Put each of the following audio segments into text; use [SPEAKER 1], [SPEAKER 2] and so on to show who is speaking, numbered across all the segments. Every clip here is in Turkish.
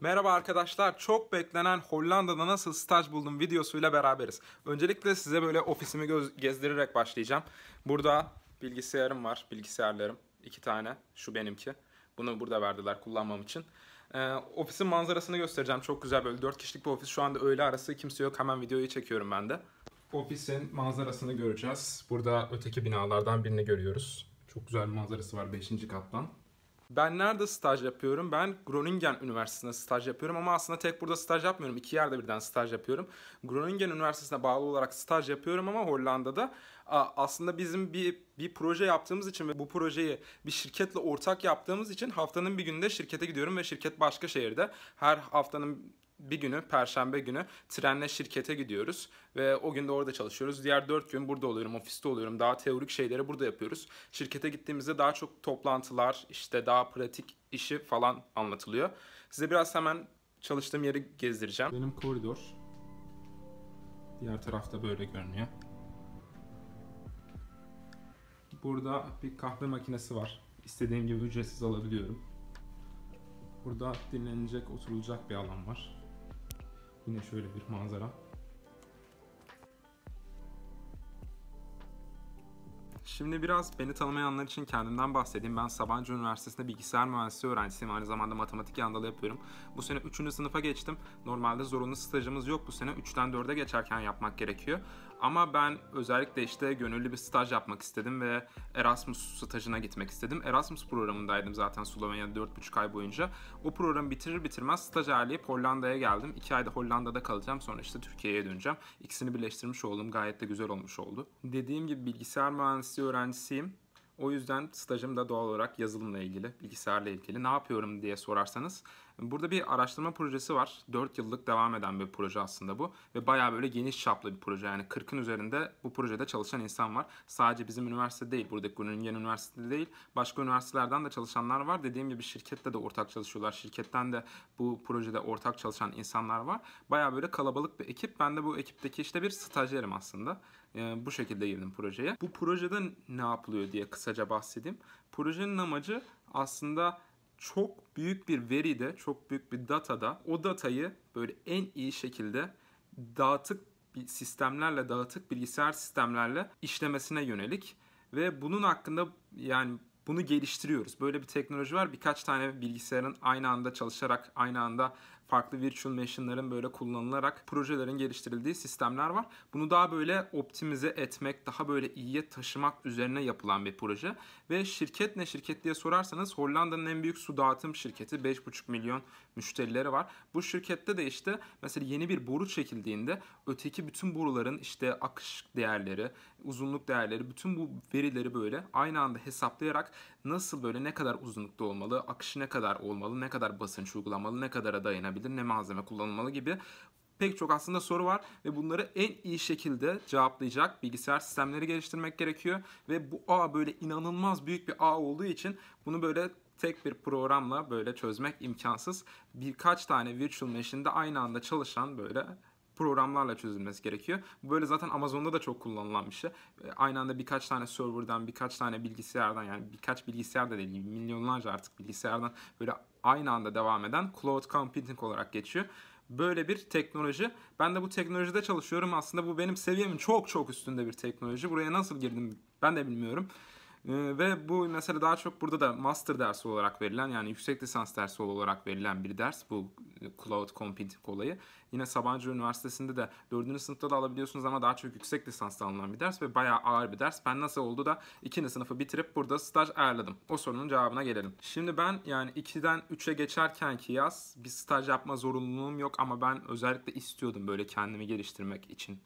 [SPEAKER 1] Merhaba arkadaşlar, çok beklenen Hollanda'da nasıl staj buldum videosuyla beraberiz. Öncelikle size böyle ofisimi göz gezdirerek başlayacağım. Burada bilgisayarım var, bilgisayarlarım. iki tane, şu benimki. Bunu burada verdiler kullanmam için. Ee, ofisin manzarasını göstereceğim. Çok güzel böyle 4 kişilik bir ofis. Şu anda öğle arası kimse yok. Hemen videoyu çekiyorum ben de. Ofisin manzarasını göreceğiz. Burada öteki binalardan birini görüyoruz. Çok güzel bir manzarası var 5. kattan. Ben nerede staj yapıyorum? Ben Groningen Üniversitesi'nde staj yapıyorum ama aslında tek burada staj yapmıyorum. İki yerde birden staj yapıyorum. Groningen Üniversitesi'ne bağlı olarak staj yapıyorum ama Hollanda'da aslında bizim bir bir proje yaptığımız için ve bu projeyi bir şirketle ortak yaptığımız için haftanın bir günde şirkete gidiyorum ve şirket başka şehirde. Her haftanın bir günü perşembe günü trenle şirkete gidiyoruz ve o gün de orada çalışıyoruz. Diğer dört gün burada oluyorum, ofiste oluyorum. Daha teorik şeyleri burada yapıyoruz. Şirkete gittiğimizde daha çok toplantılar, işte daha pratik işi falan anlatılıyor. Size biraz hemen çalıştığım yeri gezdireceğim. Benim koridor. Diğer tarafta böyle görünüyor. Burada bir kahve makinesi var. İstediğim gibi ücretsiz alabiliyorum. Burada dinlenecek, oturulacak bir alan var. Yine şöyle bir manzara. Şimdi biraz beni tanımayanlar için kendimden bahsedeyim. Ben Sabancı Üniversitesi'nde bilgisayar mühendisliği öğrencisiyim. Aynı zamanda matematik yandalı yapıyorum. Bu sene 3. sınıfa geçtim. Normalde zorunlu stajımız yok. Bu sene 3'ten 4'e geçerken yapmak gerekiyor. Ama ben özellikle işte gönüllü bir staj yapmak istedim ve Erasmus stajına gitmek istedim. Erasmus programındaydım zaten Slovenya'da 4,5 ay boyunca. O programı bitirir bitirmez staj erleyip Hollanda'ya geldim. 2 ayda Hollanda'da kalacağım. Sonra işte Türkiye'ye döneceğim. İkisini birleştirmiş oldum. Gayet de güzel olmuş oldu. Dediğim gibi bilgisayar mühendisliği mühendisliği öğrencisiyim. O yüzden stajım da doğal olarak yazılımla ilgili, bilgisayarla ilgili. Ne yapıyorum diye sorarsanız Burada bir araştırma projesi var. 4 yıllık devam eden bir proje aslında bu. Ve bayağı böyle geniş çaplı bir proje. Yani 40'ın üzerinde bu projede çalışan insan var. Sadece bizim üniversite değil, buradaki Groningen Üniversitesi değil. Başka üniversitelerden de çalışanlar var. Dediğim gibi şirkette de ortak çalışıyorlar. Şirketten de bu projede ortak çalışan insanlar var. Bayağı böyle kalabalık bir ekip. Ben de bu ekipteki işte bir stajyerim aslında. Ee, bu şekilde girdim projeye. Bu projede ne yapılıyor diye kısaca bahsedeyim. Projenin amacı aslında çok büyük bir veride, çok büyük bir datada o datayı böyle en iyi şekilde dağıtık sistemlerle, dağıtık bilgisayar sistemlerle işlemesine yönelik ve bunun hakkında yani bunu geliştiriyoruz. Böyle bir teknoloji var. Birkaç tane bilgisayarın aynı anda çalışarak, aynı anda farklı virtual machine'ların böyle kullanılarak projelerin geliştirildiği sistemler var. Bunu daha böyle optimize etmek, daha böyle iyiye taşımak üzerine yapılan bir proje. Ve şirket ne şirket diye sorarsanız Hollanda'nın en büyük su dağıtım şirketi 5,5 milyon müşterileri var. Bu şirkette de işte mesela yeni bir boru çekildiğinde öteki bütün boruların işte akış değerleri, uzunluk değerleri, bütün bu verileri böyle aynı anda hesaplayarak nasıl böyle ne kadar uzunlukta olmalı, akışı ne kadar olmalı, ne kadar basınç uygulamalı, ne kadara dayanabilir kullanılabilir, ne malzeme kullanılmalı gibi pek çok aslında soru var ve bunları en iyi şekilde cevaplayacak bilgisayar sistemleri geliştirmek gerekiyor ve bu ağ böyle inanılmaz büyük bir ağ olduğu için bunu böyle tek bir programla böyle çözmek imkansız. Birkaç tane virtual machine'de aynı anda çalışan böyle programlarla çözülmesi gerekiyor. Bu böyle zaten Amazon'da da çok kullanılan bir şey. E, aynı anda birkaç tane serverdan, birkaç tane bilgisayardan yani birkaç bilgisayar da değil milyonlarca artık bilgisayardan böyle aynı anda devam eden cloud computing olarak geçiyor böyle bir teknoloji. Ben de bu teknolojide çalışıyorum. Aslında bu benim seviyemin çok çok üstünde bir teknoloji. Buraya nasıl girdim ben de bilmiyorum. Ee, ve bu mesela daha çok burada da master dersi olarak verilen yani yüksek lisans dersi olarak verilen bir ders bu e, cloud computing olayı. Yine Sabancı Üniversitesi'nde de 4. sınıfta da alabiliyorsunuz ama daha çok yüksek lisansta alınan bir ders ve bayağı ağır bir ders. Ben nasıl oldu da 2. sınıfı bitirip burada staj ayarladım. O sorunun cevabına gelelim. Şimdi ben yani 2'den 3'e geçerken ki yaz bir staj yapma zorunluluğum yok ama ben özellikle istiyordum böyle kendimi geliştirmek için.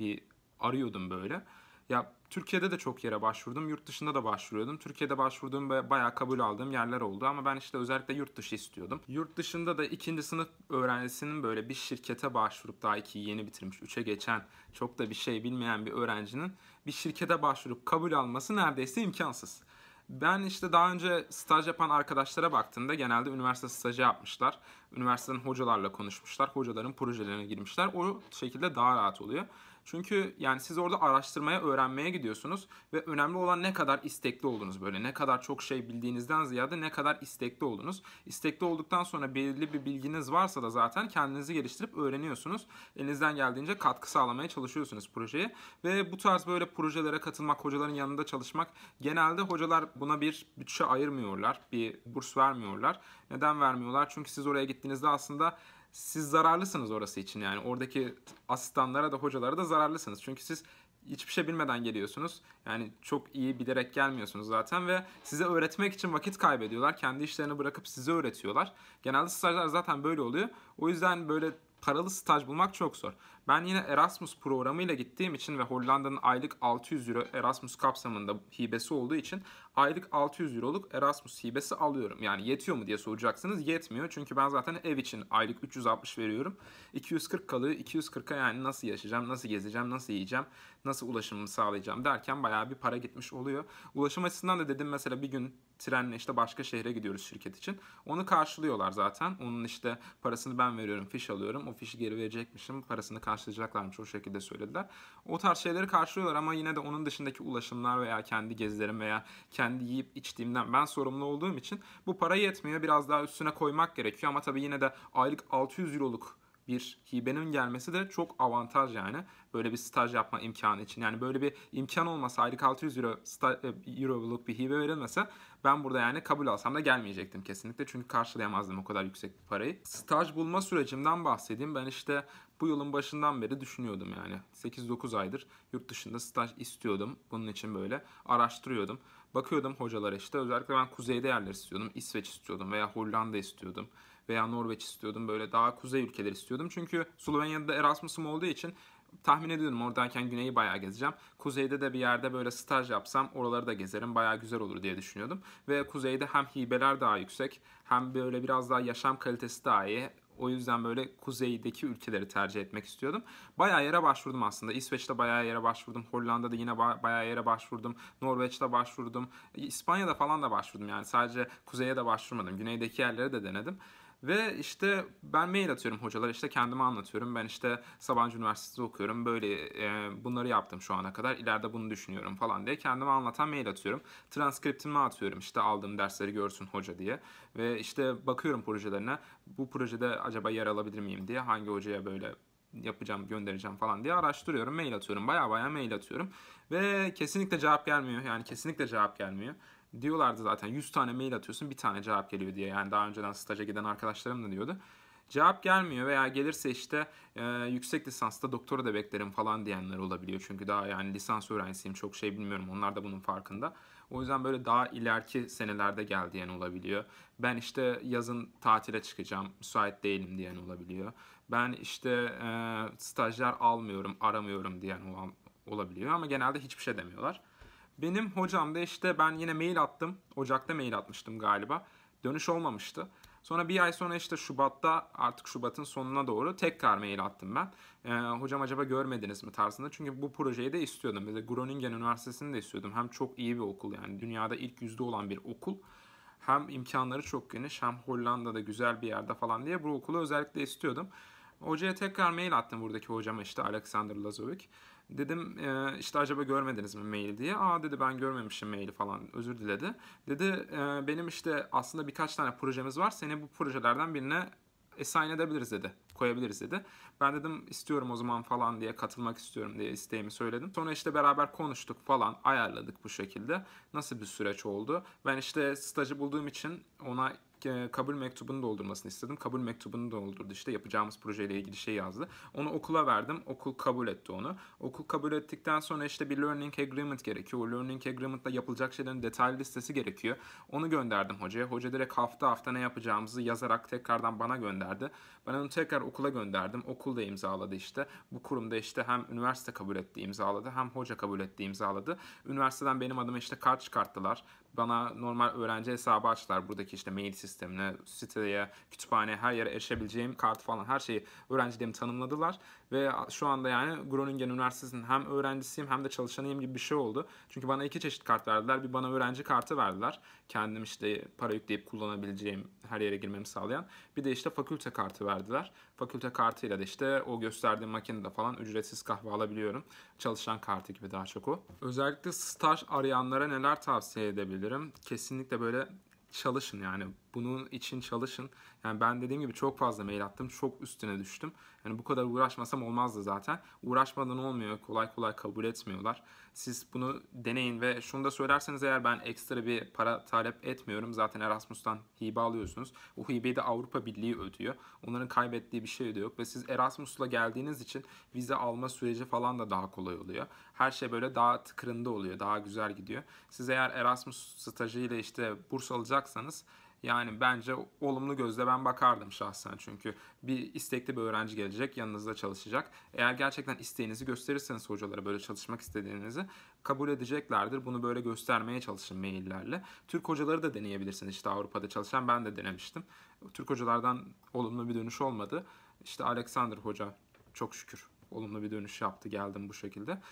[SPEAKER 1] Bir arıyordum böyle. Ya Türkiye'de de çok yere başvurdum. Yurt dışında da başvuruyordum. Türkiye'de başvurduğum ve bayağı kabul aldığım yerler oldu. Ama ben işte özellikle yurt dışı istiyordum. Yurt dışında da ikinci sınıf öğrencisinin böyle bir şirkete başvurup daha iki yeni bitirmiş, üçe geçen çok da bir şey bilmeyen bir öğrencinin bir şirkete başvurup kabul alması neredeyse imkansız. Ben işte daha önce staj yapan arkadaşlara baktığımda genelde üniversite stajı yapmışlar üniversiteden hocalarla konuşmuşlar. Hocaların projelerine girmişler. O şekilde daha rahat oluyor. Çünkü yani siz orada araştırmaya, öğrenmeye gidiyorsunuz ve önemli olan ne kadar istekli oldunuz böyle. Ne kadar çok şey bildiğinizden ziyade ne kadar istekli oldunuz. İstekli olduktan sonra belirli bir bilginiz varsa da zaten kendinizi geliştirip öğreniyorsunuz. Elinizden geldiğince katkı sağlamaya çalışıyorsunuz projeye. Ve bu tarz böyle projelere katılmak, hocaların yanında çalışmak genelde hocalar buna bir bütçe ayırmıyorlar, bir burs vermiyorlar. Neden vermiyorlar? Çünkü siz oraya git ettiğinizde aslında siz zararlısınız orası için yani. Oradaki asistanlara da hocalara da zararlısınız. Çünkü siz hiçbir şey bilmeden geliyorsunuz. Yani çok iyi bilerek gelmiyorsunuz zaten ve size öğretmek için vakit kaybediyorlar. Kendi işlerini bırakıp size öğretiyorlar. Genelde stajlar zaten böyle oluyor. O yüzden böyle paralı staj bulmak çok zor. Ben yine Erasmus programıyla gittiğim için ve Hollanda'nın aylık 600 euro Erasmus kapsamında hibesi olduğu için aylık 600 euroluk Erasmus hibesi alıyorum. Yani yetiyor mu diye soracaksınız. Yetmiyor çünkü ben zaten ev için aylık 360 veriyorum. 240 kalıyor. 240'a yani nasıl yaşayacağım, nasıl gezeceğim, nasıl yiyeceğim, nasıl ulaşımımı sağlayacağım derken bayağı bir para gitmiş oluyor. Ulaşım açısından da dedim mesela bir gün trenle işte başka şehre gidiyoruz şirket için. Onu karşılıyorlar zaten. Onun işte parasını ben veriyorum, fiş alıyorum. O fişi geri verecekmişim. Parasını karşılıyorlar karşılayacaklarmış o şekilde söylediler. O tarz şeyleri karşılıyorlar ama yine de onun dışındaki ulaşımlar veya kendi gezilerim veya kendi yiyip içtiğimden ben sorumlu olduğum için bu para yetmiyor. Biraz daha üstüne koymak gerekiyor ama tabii yine de aylık 600 euroluk bir hibenin gelmesi de çok avantaj yani. Böyle bir staj yapma imkanı için. Yani böyle bir imkan olmasa aylık 600 euro sta, e, euroluk bir hibe verilmese ben burada yani kabul alsam da gelmeyecektim kesinlikle. Çünkü karşılayamazdım o kadar yüksek bir parayı. Staj bulma sürecimden bahsedeyim. Ben işte bu yılın başından beri düşünüyordum yani. 8-9 aydır yurt dışında staj istiyordum. Bunun için böyle araştırıyordum. Bakıyordum hocalara işte özellikle ben kuzeyde yerler istiyordum. İsveç istiyordum veya Hollanda istiyordum veya Norveç istiyordum. Böyle daha kuzey ülkeler istiyordum. Çünkü Slovenya'da Erasmus'um olduğu için tahmin ediyordum oradayken güneyi bayağı gezeceğim. Kuzeyde de bir yerde böyle staj yapsam oraları da gezerim bayağı güzel olur diye düşünüyordum. Ve kuzeyde hem hibeler daha yüksek hem böyle biraz daha yaşam kalitesi daha iyi. O yüzden böyle kuzeydeki ülkeleri tercih etmek istiyordum. Bayağı yere başvurdum aslında. İsveç'te bayağı yere başvurdum. Hollanda'da yine bayağı yere başvurdum. Norveç'te başvurdum. İspanya'da falan da başvurdum. Yani sadece kuzeye de başvurmadım. Güneydeki yerlere de denedim. Ve işte ben mail atıyorum hocalar işte kendime anlatıyorum. Ben işte Sabancı Üniversitesi'de okuyorum. Böyle e, bunları yaptım şu ana kadar. İleride bunu düşünüyorum falan diye kendime anlatan mail atıyorum. Transkriptimi atıyorum işte aldığım dersleri görsün hoca diye. Ve işte bakıyorum projelerine. Bu projede acaba yer alabilir miyim diye hangi hocaya böyle yapacağım, göndereceğim falan diye araştırıyorum. Mail atıyorum. Baya baya mail atıyorum. Ve kesinlikle cevap gelmiyor. Yani kesinlikle cevap gelmiyor. Diyorlardı zaten 100 tane mail atıyorsun bir tane cevap geliyor diye. Yani daha önceden staja giden arkadaşlarım da diyordu. Cevap gelmiyor veya gelirse işte e, yüksek lisansta doktora da beklerim falan diyenler olabiliyor. Çünkü daha yani lisans öğrencisiyim çok şey bilmiyorum. Onlar da bunun farkında. O yüzden böyle daha ileriki senelerde gel diyen olabiliyor. Ben işte yazın tatile çıkacağım, müsait değilim diyen olabiliyor. Ben işte e, stajyer almıyorum, aramıyorum diyen olan olabiliyor ama genelde hiçbir şey demiyorlar. Benim hocam da işte ben yine mail attım. Ocak'ta mail atmıştım galiba. Dönüş olmamıştı. Sonra bir ay sonra işte Şubat'ta artık Şubat'ın sonuna doğru tekrar mail attım ben. Ee, hocam acaba görmediniz mi tarzında. Çünkü bu projeyi de istiyordum. Bir Groningen Üniversitesi'ni de istiyordum. Hem çok iyi bir okul yani dünyada ilk yüzde olan bir okul. Hem imkanları çok geniş hem Hollanda'da güzel bir yerde falan diye bu okulu özellikle istiyordum. Hocaya tekrar mail attım buradaki hocama işte Alexander Lazovic. Dedim e, işte acaba görmediniz mi maili diye. Aa dedi ben görmemişim maili falan özür diledi. Dedi e, benim işte aslında birkaç tane projemiz var. Seni bu projelerden birine assign edebiliriz dedi. Koyabiliriz dedi. Ben dedim istiyorum o zaman falan diye katılmak istiyorum diye isteğimi söyledim. Sonra işte beraber konuştuk falan ayarladık bu şekilde. Nasıl bir süreç oldu? Ben işte stajı bulduğum için ona e, kabul mektubunu doldurmasını istedim. Kabul mektubunu doldurdu işte yapacağımız projeyle ilgili şey yazdı. Onu okula verdim. Okul kabul etti onu. Okul kabul ettikten sonra işte bir learning agreement gerekiyor. O learning agreement'la yapılacak şeylerin detaylı listesi gerekiyor. Onu gönderdim hocaya. Hoca direkt hafta hafta ne yapacağımızı yazarak tekrardan bana gönderdi. Ben onu tekrar okula gönderdim. Okul da imzaladı işte. Bu kurumda işte hem üniversite kabul etti imzaladı hem hoca kabul etti imzaladı. Üniversiteden benim adıma işte kart çıkarttılar bana normal öğrenci hesabı açtılar. Buradaki işte mail sistemine, siteye, kütüphaneye her yere erişebileceğim kart falan her şeyi öğrencilerimi tanımladılar. Ve şu anda yani Groningen Üniversitesi'nin hem öğrencisiyim hem de çalışanıyım gibi bir şey oldu. Çünkü bana iki çeşit kart verdiler. Bir bana öğrenci kartı verdiler. Kendim işte para yükleyip kullanabileceğim, her yere girmemi sağlayan. Bir de işte fakülte kartı verdiler. Fakülte kartıyla da işte o gösterdiğim makinede falan ücretsiz kahve alabiliyorum. Çalışan kartı gibi daha çok o. Özellikle staj arayanlara neler tavsiye edebilirim? Kesinlikle böyle çalışın yani bunun için çalışın. Yani ben dediğim gibi çok fazla mail attım. Çok üstüne düştüm. Yani bu kadar uğraşmasam olmazdı zaten. Uğraşmadan olmuyor. Kolay kolay kabul etmiyorlar. Siz bunu deneyin ve şunu da söylerseniz eğer ben ekstra bir para talep etmiyorum. Zaten Erasmus'tan hibe alıyorsunuz. O hibeyi de Avrupa Birliği ödüyor. Onların kaybettiği bir şey de yok. Ve siz Erasmus'la geldiğiniz için vize alma süreci falan da daha kolay oluyor. Her şey böyle daha tıkırında oluyor. Daha güzel gidiyor. Siz eğer Erasmus stajıyla işte burs alacaksanız yani bence olumlu gözle ben bakardım şahsen çünkü bir istekli bir öğrenci gelecek yanınızda çalışacak. Eğer gerçekten isteğinizi gösterirseniz hocalara böyle çalışmak istediğinizi kabul edeceklerdir. Bunu böyle göstermeye çalışın maillerle. Türk hocaları da deneyebilirsiniz. İşte Avrupa'da çalışan ben de denemiştim. Türk hocalardan olumlu bir dönüş olmadı. İşte Alexander hoca çok şükür olumlu bir dönüş yaptı geldim bu şekilde.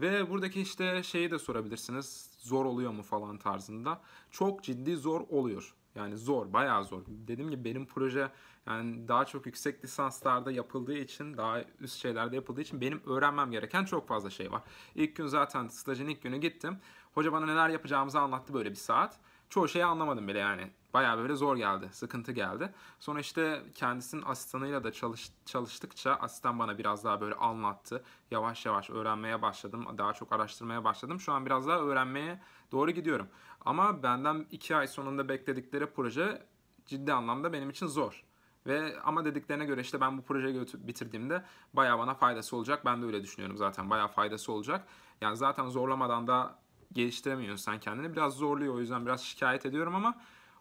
[SPEAKER 1] Ve buradaki işte şeyi de sorabilirsiniz. Zor oluyor mu falan tarzında. Çok ciddi zor oluyor. Yani zor, bayağı zor. Dedim ki benim proje yani daha çok yüksek lisanslarda yapıldığı için, daha üst şeylerde yapıldığı için benim öğrenmem gereken çok fazla şey var. İlk gün zaten stajın ilk günü gittim. Hoca bana neler yapacağımızı anlattı böyle bir saat. Çoğu şeyi anlamadım bile yani. Bayağı böyle zor geldi, sıkıntı geldi. Sonra işte kendisinin asistanıyla da çalış, çalıştıkça asistan bana biraz daha böyle anlattı. Yavaş yavaş öğrenmeye başladım, daha çok araştırmaya başladım. Şu an biraz daha öğrenmeye doğru gidiyorum. Ama benden iki ay sonunda bekledikleri proje ciddi anlamda benim için zor. Ve ama dediklerine göre işte ben bu projeyi bitirdiğimde bayağı bana faydası olacak. Ben de öyle düşünüyorum zaten. Bayağı faydası olacak. Yani zaten zorlamadan da geliştiremiyorsun sen kendini. Biraz zorluyor o yüzden biraz şikayet ediyorum ama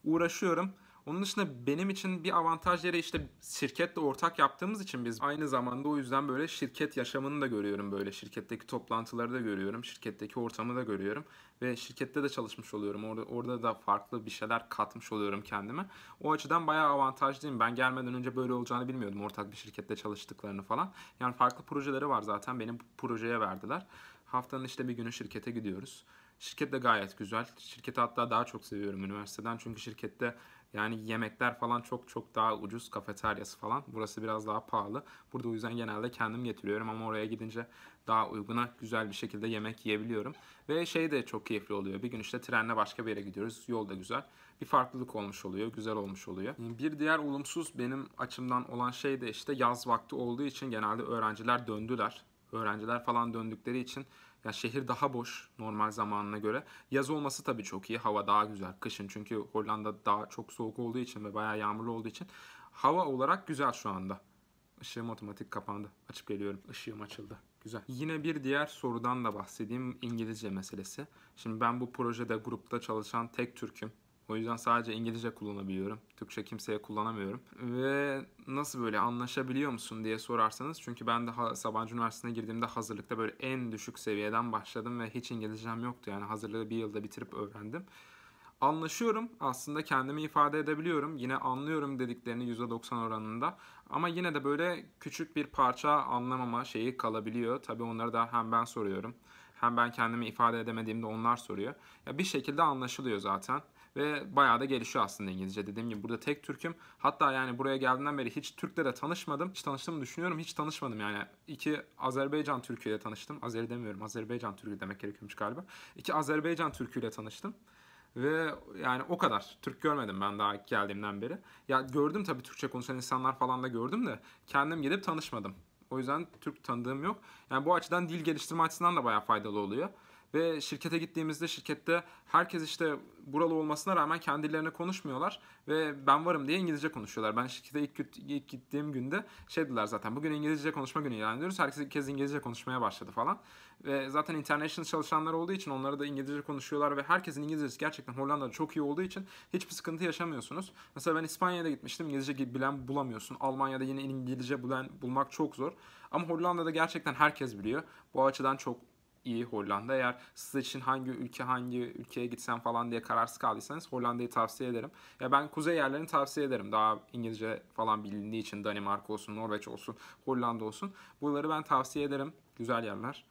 [SPEAKER 1] uğraşıyorum. Onun dışında benim için bir avantaj yeri işte şirketle ortak yaptığımız için biz aynı zamanda o yüzden böyle şirket yaşamını da görüyorum böyle. Şirketteki toplantıları da görüyorum. Şirketteki ortamı da görüyorum. Ve şirkette de çalışmış oluyorum. Orada, orada da farklı bir şeyler katmış oluyorum kendime. O açıdan bayağı avantajlıyım. Ben gelmeden önce böyle olacağını bilmiyordum. Ortak bir şirkette çalıştıklarını falan. Yani farklı projeleri var zaten. Benim projeye verdiler. Haftanın işte bir günü şirkete gidiyoruz. Şirket de gayet güzel. Şirketi hatta daha çok seviyorum üniversiteden. Çünkü şirkette yani yemekler falan çok çok daha ucuz kafeteryası falan. Burası biraz daha pahalı. Burada o yüzden genelde kendim getiriyorum ama oraya gidince daha uyguna güzel bir şekilde yemek yiyebiliyorum. Ve şey de çok keyifli oluyor. Bir gün işte trenle başka bir yere gidiyoruz. Yol da güzel. Bir farklılık olmuş oluyor. Güzel olmuş oluyor. Bir diğer olumsuz benim açımdan olan şey de işte yaz vakti olduğu için genelde öğrenciler döndüler. Öğrenciler falan döndükleri için ya şehir daha boş normal zamanına göre. Yaz olması tabii çok iyi. Hava daha güzel. Kışın çünkü Hollanda daha çok soğuk olduğu için ve bayağı yağmurlu olduğu için hava olarak güzel şu anda. Işığım otomatik kapandı. Açıp geliyorum. Işığım açıldı. Güzel. Yine bir diğer sorudan da bahsedeyim. İngilizce meselesi. Şimdi ben bu projede grupta çalışan tek Türk'üm. O yüzden sadece İngilizce kullanabiliyorum. Türkçe kimseye kullanamıyorum. Ve nasıl böyle anlaşabiliyor musun diye sorarsanız çünkü ben de Sabancı Üniversitesi'ne girdiğimde hazırlıkta böyle en düşük seviyeden başladım ve hiç İngilizcem yoktu. Yani hazırlığı bir yılda bitirip öğrendim. Anlaşıyorum aslında kendimi ifade edebiliyorum. Yine anlıyorum dediklerini %90 oranında. Ama yine de böyle küçük bir parça anlamama şeyi kalabiliyor. Tabii onları da hem ben soruyorum hem ben kendimi ifade edemediğimde onlar soruyor. Ya bir şekilde anlaşılıyor zaten. Ve bayağı da gelişiyor aslında İngilizce. Dediğim gibi burada tek Türk'üm. Hatta yani buraya geldiğimden beri hiç Türk'le de tanışmadım. Hiç tanıştığımı düşünüyorum. Hiç tanışmadım yani. İki Azerbaycan Türk'üyle tanıştım. Azeri demiyorum. Azerbaycan Türk'ü demek gerekiyormuş galiba. İki Azerbaycan Türk'üyle tanıştım. Ve yani o kadar. Türk görmedim ben daha geldiğimden beri. Ya gördüm tabii Türkçe konuşan insanlar falan da gördüm de kendim gidip tanışmadım. O yüzden Türk tanıdığım yok. Yani bu açıdan dil geliştirme açısından da bayağı faydalı oluyor. Ve şirkete gittiğimizde şirkette herkes işte buralı olmasına rağmen kendilerine konuşmuyorlar. Ve ben varım diye İngilizce konuşuyorlar. Ben şirkete ilk, ilk gittiğim günde şey dediler zaten bugün İngilizce konuşma günü ilan ediyoruz. Herkes ilk kez İngilizce konuşmaya başladı falan. Ve zaten international çalışanlar olduğu için onlara da İngilizce konuşuyorlar ve herkesin İngilizcesi gerçekten Hollanda'da çok iyi olduğu için hiçbir sıkıntı yaşamıyorsunuz. Mesela ben İspanya'da gitmiştim. İngilizce bilen bulamıyorsun. Almanya'da yine İngilizce bilen bulmak çok zor. Ama Hollanda'da gerçekten herkes biliyor. Bu açıdan çok iyi Hollanda. Eğer siz için hangi ülke hangi ülkeye gitsem falan diye kararsız kaldıysanız Hollanda'yı tavsiye ederim. Ya ben kuzey yerlerini tavsiye ederim. Daha İngilizce falan bilindiği için Danimarka olsun, Norveç olsun, Hollanda olsun. Buraları ben tavsiye ederim. Güzel yerler.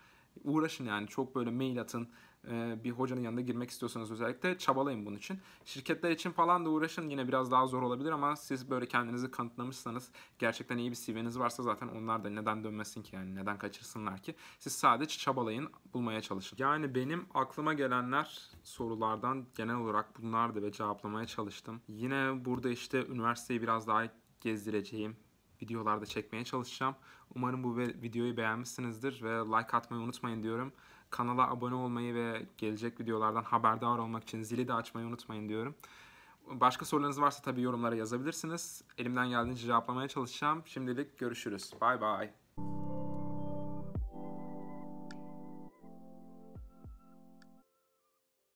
[SPEAKER 1] Uğraşın yani çok böyle mail atın ee, bir hocanın yanında girmek istiyorsanız özellikle çabalayın bunun için. Şirketler için falan da uğraşın yine biraz daha zor olabilir ama siz böyle kendinizi kanıtlamışsanız gerçekten iyi bir CV'niz varsa zaten onlar da neden dönmesin ki yani neden kaçırsınlar ki. Siz sadece çabalayın bulmaya çalışın. Yani benim aklıma gelenler sorulardan genel olarak bunlardı ve cevaplamaya çalıştım. Yine burada işte üniversiteyi biraz daha gezdireceğim videolarda çekmeye çalışacağım. Umarım bu videoyu beğenmişsinizdir ve like atmayı unutmayın diyorum kanala abone olmayı ve gelecek videolardan haberdar olmak için zili de açmayı unutmayın diyorum. Başka sorularınız varsa tabii yorumlara yazabilirsiniz. Elimden geldiğince cevaplamaya çalışacağım. Şimdilik görüşürüz. Bay bay.